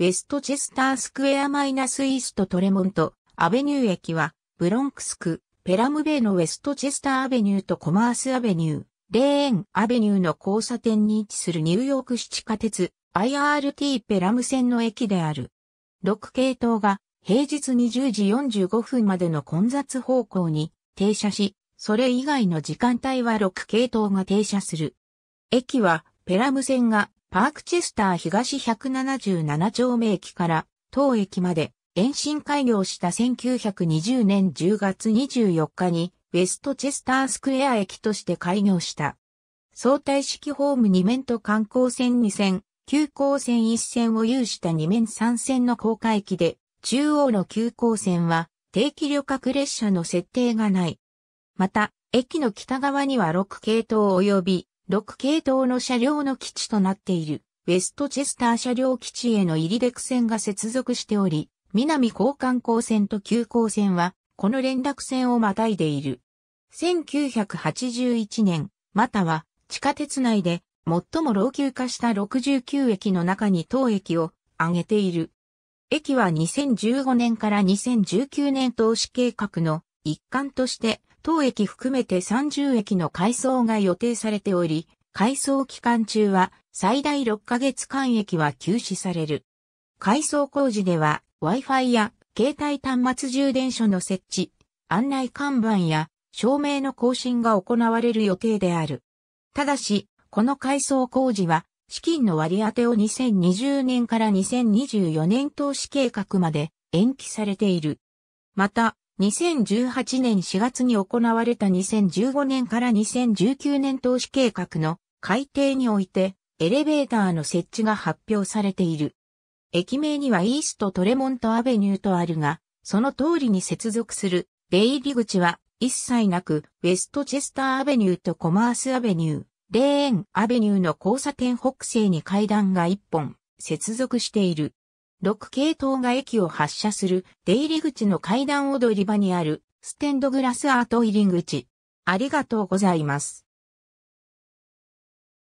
ウェストチェスタースクエアマイナスイーストトレモント、アベニュー駅は、ブロンクスク、ペラムベイのウェストチェスターアベニューとコマースアベニュー、レーンアベニューの交差点に位置するニューヨーク市地下鉄、IRT ペラム線の駅である。6系統が、平日20時45分までの混雑方向に停車し、それ以外の時間帯は6系統が停車する。駅は、ペラム線がパークチェスター東177丁目駅から当駅まで延伸開業した1920年10月24日にウェストチェスタースクエア駅として開業した。相対式ホーム2面と観光線2線、急行線1線を有した2面3線の高架駅で、中央の急行線は定期旅客列車の設定がない。また、駅の北側には6系統及び6系統の車両の基地となっている、ウェストチェスター車両基地への入り陸線が接続しており、南高観光線と急行線は、この連絡線をまたいでいる。1981年、または地下鉄内で最も老朽化した69駅の中に当駅を挙げている。駅は2015年から2019年投資計画の一環として、当駅含めて30駅の改装が予定されており、改装期間中は最大6ヶ月間駅は休止される。改装工事では Wi-Fi や携帯端末充電所の設置、案内看板や照明の更新が行われる予定である。ただし、この改装工事は資金の割り当てを2020年から2024年投資計画まで延期されている。また、2018年4月に行われた2015年から2019年投資計画の改定において、エレベーターの設置が発表されている。駅名にはイーストトレモントアベニューとあるが、その通りに接続する出入り口は一切なく、ウェストチェスターアベニューとコマースアベニュー、レーンアベニューの交差点北西に階段が一本接続している。6系統が駅を発車する出入り口の階段踊り場にあるステンドグラスアート入り口。ありがとうございます。